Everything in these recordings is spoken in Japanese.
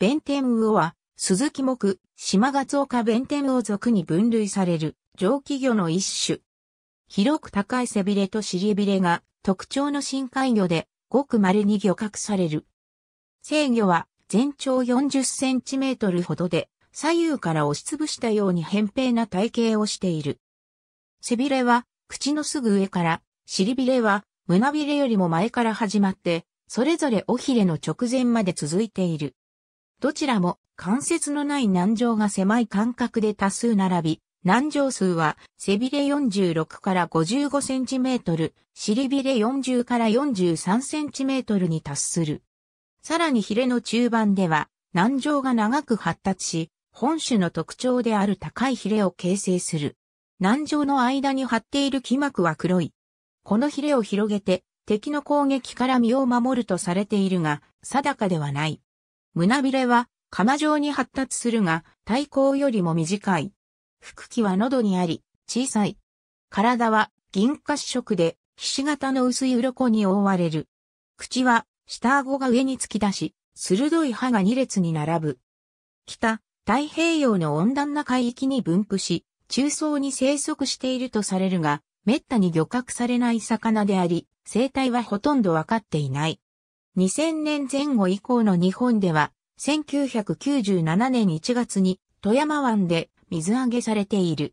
弁天魚は、鈴木木、島ガツオ科弁天魚族に分類される、蒸気魚の一種。広く高い背びれと尻びれが特徴の深海魚で、ごく稀に漁獲される。生魚は全長40センチメートルほどで、左右から押しつぶしたように扁平な体型をしている。背びれは口のすぐ上から、尻びれは胸びれよりも前から始まって、それぞれ尾ひれの直前まで続いている。どちらも関節のない難上が狭い間隔で多数並び、難上数は背びれ46から55センチメートル、尻びれ40から43センチメートルに達する。さらにヒレの中盤では難上が長く発達し、本種の特徴である高いヒレを形成する。難上の間に張っている気膜は黒い。このヒレを広げて敵の攻撃から身を守るとされているが、定かではない。胸びれは釜状に発達するが、体高よりも短い。腹器は喉にあり、小さい。体は銀褐色で、ひし形の薄い鱗に覆われる。口は、下顎が上に突き出し、鋭い歯が2列に並ぶ。北、太平洋の温暖な海域に分布し、中層に生息しているとされるが、滅多に漁獲されない魚であり、生態はほとんどわかっていない。2000年前後以降の日本では、1997年1月に富山湾で水揚げされている。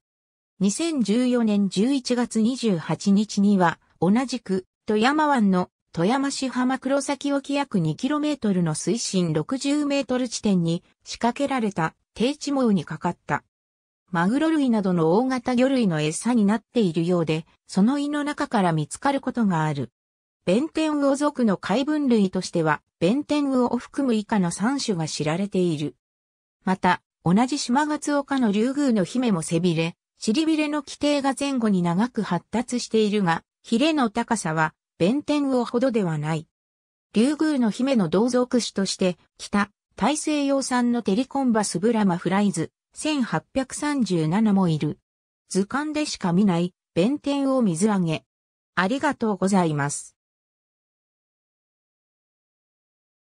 2014年11月28日には、同じく富山湾の富山市浜黒崎沖約 2km の水深 60m 地点に仕掛けられた定置網にかかった。マグロ類などの大型魚類の餌になっているようで、その胃の中から見つかることがある。弁天魚属の海分類としては、弁天魚を含む以下の3種が知られている。また、同じ島月岡の竜宮の姫も背びれ、尻びれの規定が前後に長く発達しているが、ヒレの高さは、弁天魚ほどではない。竜宮の姫の同族種として、北、大西洋産のテリコンバスブラマフライズ、1837もいる。図鑑でしか見ない、弁天魚水揚げ。ありがとうございます。